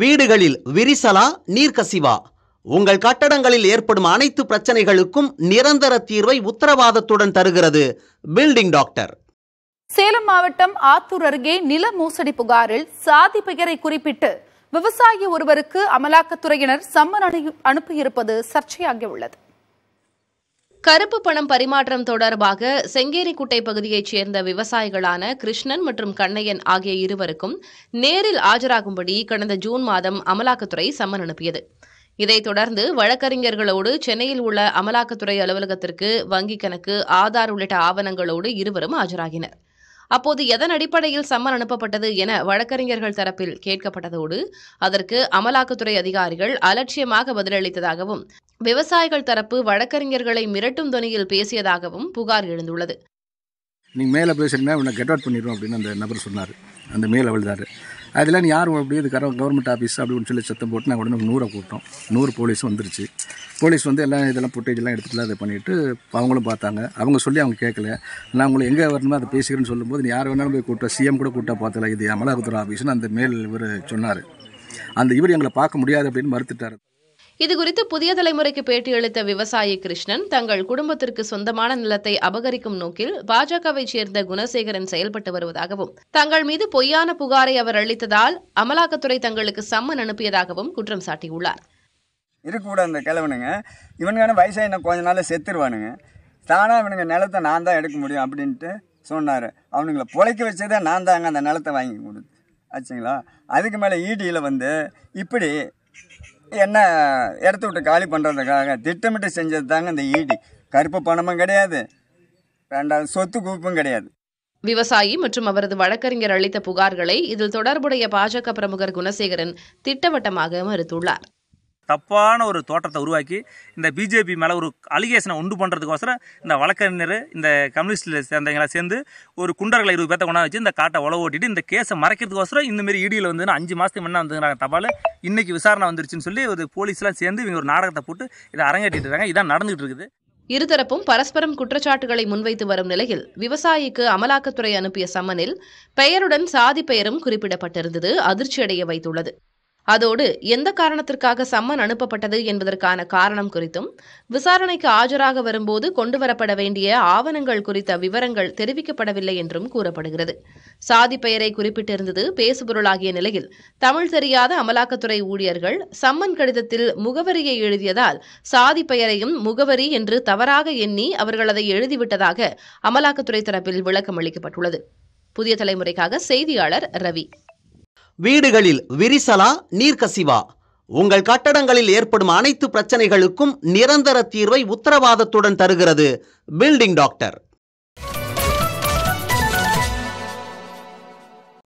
வீடுகளில் விரிசலா நீர்க்கசிவா உங்கள் கட்டடங்களில் ஏற்படும் அனைத்து பிரச்சனைகளுக்கும் நிரந்தர தீர்வை உத்தரவாதத்துடன் தருகிறது பில்டிங் டாக்டர் சேலம் மாவட்டம் ஆத்தூர் அருகே நில மோசடி புகாரில் சாதி பெயரை குறிப்பிட்டு விவசாயி ஒருவருக்கு அமலாக்கத்துறையினர் சம்மன் அனுப்பியிருப்பது சர்ச்சையாகியுள்ளது கருப்பு பணம் பரிமாற்றம் தொடர்பாக செங்கேரிக்குட்டை பகுதியைச் சேர்ந்த விவசாயிகளான கிருஷ்ணன் மற்றும் கண்ணையன் ஆகிய இருவருக்கும் நேரில் ஆஜராகும்படி கடந்த ஜூன் மாதம் அமலாக்கத்துறை சம்மன் அனுப்பியது இதைத் தொடர்ந்து வழக்கறிஞர்களோடு சென்னையில் உள்ள அமலாக்கத்துறை அலுவலகத்திற்கு வங்கிக் கணக்கு ஆதார் உள்ளிட்ட ஆவணங்களோடு இருவரும் ஆஜராகினர் அப்போது எதன் அடிப்படையில் சம்மன் அனுப்பப்பட்டது என வழக்கறிஞர்கள் தரப்பில் கேட்கப்பட்டதோடு அதற்கு அமலாக்கத்துறை அதிகாரிகள் அலட்சியமாக பதிலளித்ததாகவும் விவசாயிகள் தரப்பு வழக்கறிஞர்களை மிரட்டும் துணியில் பேசியதாகவும் புகார் எழுந்துள்ளது நீங்கள் மேலே பேசுறீங்கன்னா உன்னை கெட் அவுட் பண்ணிடுவோம் அப்படின்னு அந்த நபர் சொன்னார் அந்த மேல் அவிழ்ந்தார் அதில் நீ யாரும் அப்படி இது கரோ கவர்மெண்ட் ஆஃபீஸ் அப்படின்னு சொல்லி சத்தம் போட்டு நாங்கள் உடனே நூறை கூட்டம் நூறு போலீஸ் வந்துருச்சு போலீஸ் வந்து எல்லாம் இதெல்லாம் ஃபுட்டேஜ்லாம் எடுத்துகிட்டு அதை பண்ணிவிட்டு அவங்களும் பார்த்தாங்க அவங்க சொல்லி அவங்க கேட்கல நான் உங்களை எங்கே வரணுமோ அதை பேசுகிறேன்னு சொல்லும்போது நீ யார் வேணாலும் போய் கூட்ட சிஎம் கூட கூப்பிட்டா பார்த்துல இது அமலாக்கத்துறை ஆஃபீஸ்னு அந்த மேல் இவர் சொன்னார் அந்த இவர் எங்களை பார்க்க முடியாது அப்படின்னு மறுத்துட்டார் இதுகுறித்து புதிய தலைமுறைக்கு பேட்டியளித்த விவசாயி கிருஷ்ணன் தங்கள் குடும்பத்திற்கு சொந்தமான நிலத்தை அபகரிக்கும் நோக்கில் பாஜகவை சேர்ந்த குணசேகரன் செயல்பட்டு வருவதாகவும் தங்கள் மீது பொய்யான புகாரை அவர் அளித்ததால் அமலாக்கத்துறை தங்களுக்கு சம்மன் அனுப்பியதாகவும் குற்றம் சாட்டியுள்ளார் இருக்கக்கூடாது அந்த கிழவனுங்க இவனுக்கான வயசாக இன்னும் கொஞ்ச நாளில் செத்துருவானுங்க தானாக இவனுங்க நிலத்தை நான் தான் எடுக்க முடியும் அப்படின்ட்டு சொன்னார் அவனுங்களை பிழைக்க வச்சதே நான் தாங்க அந்த நிலத்தை வாங்கி கொடுத்து ஆச்சுங்களா அதுக்கு மேலே ஈடியில் e வந்து இப்படி என்ன இடத்த விட்டு காலி பண்ணுறதுக்காக திட்டமிட்டு செஞ்சது தாங்க இந்த ஈடி கருப்பு பணமும் கிடையாது ரெண்டாவது சொத்து குவிப்பும் கிடையாது விவசாயி மற்றும் அவரது வழக்கறிஞர் அளித்த புகார்களை இதில் தொடர்புடைய பாஜக பிரமுகர் குணசேகரன் திட்டவட்டமாக மறுத்துள்ளார் தப்பான ஒரு தோற்றத்தை உருவாக்கி இந்த பிஜேபி மேலே ஒரு அலிகேஷனை உண்டு பண்ணுறதுக்கோசரம் இந்த வழக்கறிஞர் இந்த கம்யூனிஸ்டில் சேர்ந்தவங்களை சேர்ந்து ஒரு குண்டர்களை இருபது பேர்த்த கொண்டா வச்சு இந்த காட்டை உழவு ஓட்டிட்டு இந்த கேஸை மறைக்கிறதுக்கோசரம் இந்தமாரி இடியில் e வந்து அஞ்சு மாதத்துக்கு முன்னே வந்துங்கிறாங்க தபால் இன்றைக்கி விசாரணை வந்துருச்சுன்னு சொல்லி ஒரு போலீஸ்லாம் சேர்ந்து இவங்க ஒரு நாடகத்தை போட்டு இதை அரங்கேற்றிட்டு இருக்காங்க இதான் நடந்துகிட்டு இருக்குது இருதரப்பும் பரஸ்பரம் குற்றச்சாட்டுகளை முன்வைத்து வரும் நிலையில் விவசாயிக்கு அமலாக்கத்துறை அனுப்பிய சம்மனில் பெயருடன் சாதி பெயரும் குறிப்பிடப்பட்டிருந்தது அதிர்ச்சியடைய வைத்துள்ளது அதோடு எந்த காரணத்திற்காக சம்மன் அனுப்பப்பட்டது என்பதற்கான காரணம் குறித்தும் விசாரணைக்கு ஆஜராக வரும்போது கொண்டுவரப்பட வேண்டிய ஆவணங்கள் குறித்த விவரங்கள் தெரிவிக்கப்படவில்லை என்றும் கூறப்படுகிறது சாதி பெயரை குறிப்பிட்டிருந்தது பேசுபொருளாகிய நிலையில் தமிழ் தெரியாத அமலாக்கத்துறை ஊழியர்கள் சம்மன் கடிதத்தில் முகவரியை எழுதியதால் சாதி பெயரையும் முகவரி என்று தவறாக எண்ணி அவர்கள் அதை எழுதிவிட்டதாக அமலாக்கத்துறை தரப்பில் விளக்கம் அளிக்கப்பட்டுள்ளது புதிய தலைமுறைக்காக செய்தியாளர் ரவி வீடுகளில் விரிசலா நீர்க்கசிவா உங்கள் கட்டடங்களில் ஏற்படும் அனைத்து பிரச்சனைகளுக்கும் நிரந்தர தீர்வை உத்தரவாதத்துடன் தருகிறது பில்டிங் டாக்டர்